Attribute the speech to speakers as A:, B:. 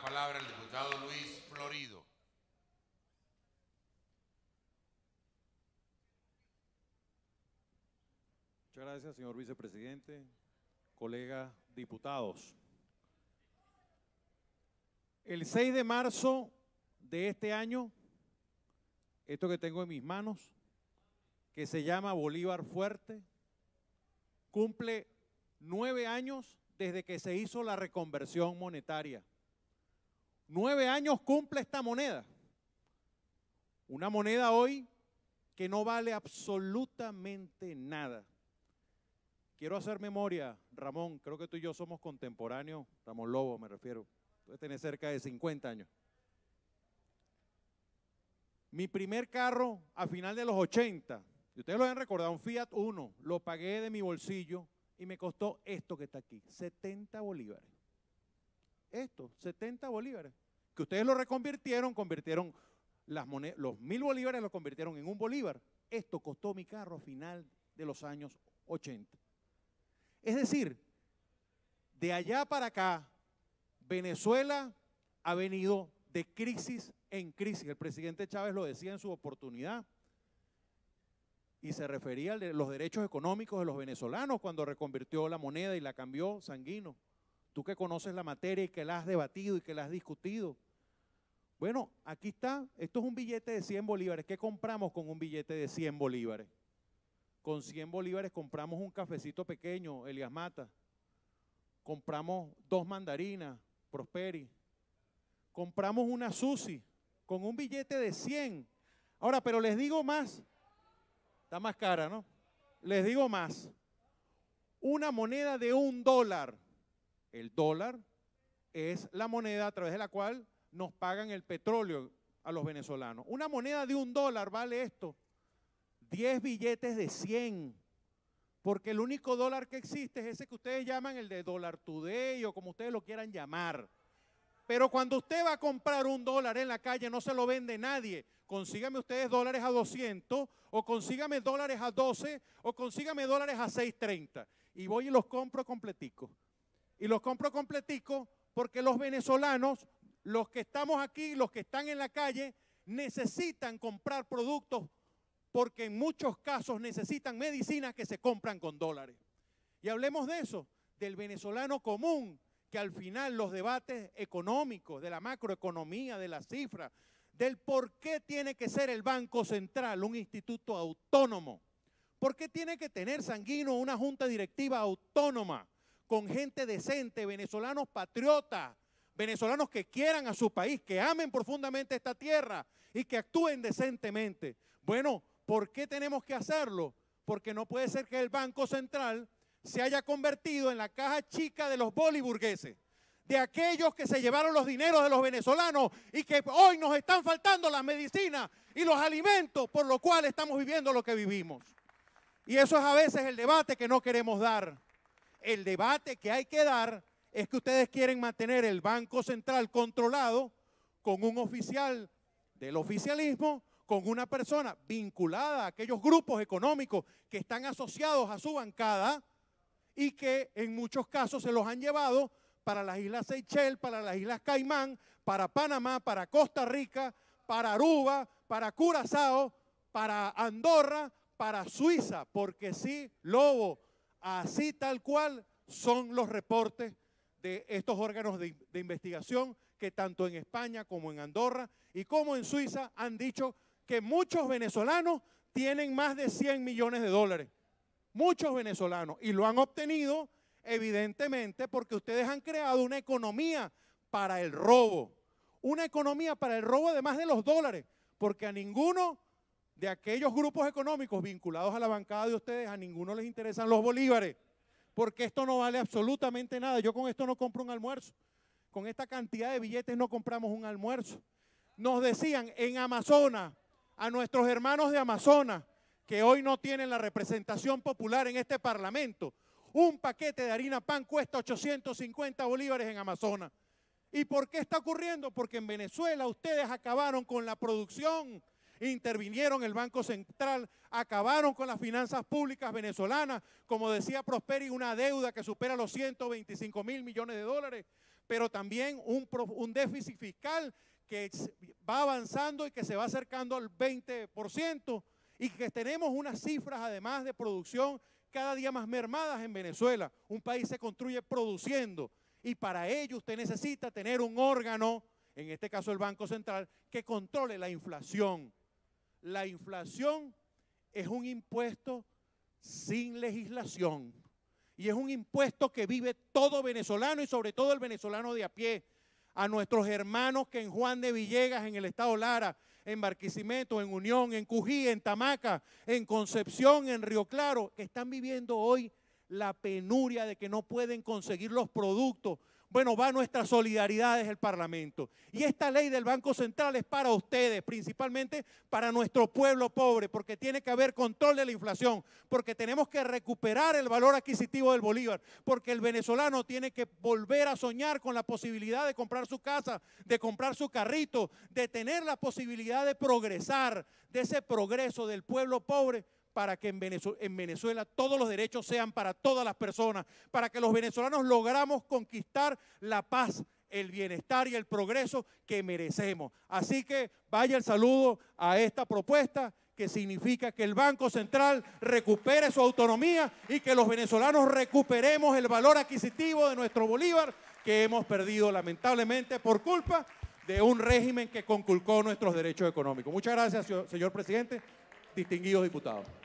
A: palabra el diputado Luis Florido. Muchas gracias, señor vicepresidente, colegas diputados. El 6 de marzo de este año, esto que tengo en mis manos, que se llama Bolívar Fuerte, cumple nueve años desde que se hizo la reconversión monetaria. Nueve años cumple esta moneda. Una moneda hoy que no vale absolutamente nada. Quiero hacer memoria, Ramón, creo que tú y yo somos contemporáneos, Ramón Lobo me refiero, tú cerca de 50 años. Mi primer carro a final de los 80, y ustedes lo han recordado, un Fiat Uno, lo pagué de mi bolsillo y me costó esto que está aquí, 70 bolívares esto, 70 bolívares, que ustedes lo reconvirtieron, convirtieron las los mil bolívares lo convirtieron en un bolívar. Esto costó mi carro final de los años 80. Es decir, de allá para acá, Venezuela ha venido de crisis en crisis. El presidente Chávez lo decía en su oportunidad y se refería a los derechos económicos de los venezolanos cuando reconvirtió la moneda y la cambió sanguino tú que conoces la materia y que la has debatido y que la has discutido. Bueno, aquí está, esto es un billete de 100 bolívares. ¿Qué compramos con un billete de 100 bolívares? Con 100 bolívares compramos un cafecito pequeño, Elias Mata. Compramos dos mandarinas, Prosperi. Compramos una sushi con un billete de 100. Ahora, pero les digo más. Está más cara, ¿no? Les digo más. Una moneda de un dólar el dólar es la moneda a través de la cual nos pagan el petróleo a los venezolanos. Una moneda de un dólar vale esto. 10 billetes de 100. Porque el único dólar que existe es ese que ustedes llaman el de dólar today o como ustedes lo quieran llamar. Pero cuando usted va a comprar un dólar en la calle, no se lo vende nadie. Consígame ustedes dólares a 200, o consígame dólares a 12, o consígame dólares a 6.30. Y voy y los compro completicos y los compro completico porque los venezolanos, los que estamos aquí, los que están en la calle, necesitan comprar productos porque en muchos casos necesitan medicinas que se compran con dólares. Y hablemos de eso, del venezolano común, que al final los debates económicos, de la macroeconomía, de las cifras, del por qué tiene que ser el Banco Central un instituto autónomo, por qué tiene que tener sanguino una junta directiva autónoma, con gente decente, venezolanos patriotas, venezolanos que quieran a su país, que amen profundamente esta tierra y que actúen decentemente. Bueno, ¿por qué tenemos que hacerlo? Porque no puede ser que el Banco Central se haya convertido en la caja chica de los boliburgueses, de aquellos que se llevaron los dineros de los venezolanos y que hoy nos están faltando las medicinas y los alimentos por lo cual estamos viviendo lo que vivimos. Y eso es a veces el debate que no queremos dar el debate que hay que dar es que ustedes quieren mantener el Banco Central controlado con un oficial del oficialismo, con una persona vinculada a aquellos grupos económicos que están asociados a su bancada y que en muchos casos se los han llevado para las Islas Seychelles, para las Islas Caimán, para Panamá, para Costa Rica, para Aruba, para Curazao, para Andorra, para Suiza, porque sí, Lobo, Así tal cual son los reportes de estos órganos de, investigación que tanto en España como en Andorra y como en Suiza han dicho que muchos venezolanos tienen más de 100 millones de dólares. Muchos venezolanos. Y lo han obtenido evidentemente porque ustedes han creado una economía para el robo. Una economía para el robo de más de los dólares. Porque a ninguno de aquellos grupos económicos vinculados a la bancada de ustedes, a ninguno les interesan los bolívares, porque esto no vale absolutamente nada. Yo con esto no compro un almuerzo. Con esta cantidad de billetes no compramos un almuerzo. Nos decían en Amazonas, a nuestros hermanos de Amazonas, que hoy no tienen la representación popular en este Parlamento, un paquete de harina pan cuesta 850 bolívares en Amazonas. ¿Y por qué está ocurriendo? Porque en Venezuela ustedes acabaron con la producción intervinieron el Banco Central, acabaron con las finanzas públicas venezolanas, como decía Prosperi, una deuda que supera los 125 mil millones de dólares, pero también un, un déficit fiscal que va avanzando y que se va acercando al 20%, y que tenemos unas cifras además de producción cada día más mermadas en Venezuela. Un país se construye produciendo y para ello usted necesita tener un órgano, en este caso el Banco Central, que controle la inflación. La inflación es un impuesto sin legislación y es un impuesto que vive todo venezolano y sobre todo el venezolano de a pie. A nuestros hermanos que en Juan de Villegas, en el estado Lara, en Barquisimeto, en Unión, en Cují, en Tamaca, en Concepción, en Río Claro, que están viviendo hoy la penuria de que no pueden conseguir los productos, bueno, va nuestra solidaridad desde el Parlamento. Y esta ley del Banco Central es para ustedes, principalmente para nuestro pueblo pobre, porque tiene que haber control de la inflación, porque tenemos que recuperar el valor adquisitivo del Bolívar, porque el venezolano tiene que volver a soñar con la posibilidad de comprar su casa, de comprar su carrito, de tener la posibilidad de progresar, de ese progreso del pueblo pobre para que en Venezuela, todos los derechos sean para todas las personas, para que los venezolanos logramos conquistar la paz, el bienestar y el progreso que merecemos. Así que vaya el saludo a esta propuesta que significa que el Banco Central recupere su autonomía y que los venezolanos recuperemos el valor adquisitivo de nuestro Bolívar que hemos perdido lamentablemente por culpa de un régimen que conculcó nuestros derechos económicos. Muchas gracias, señor presidente, distinguidos diputados.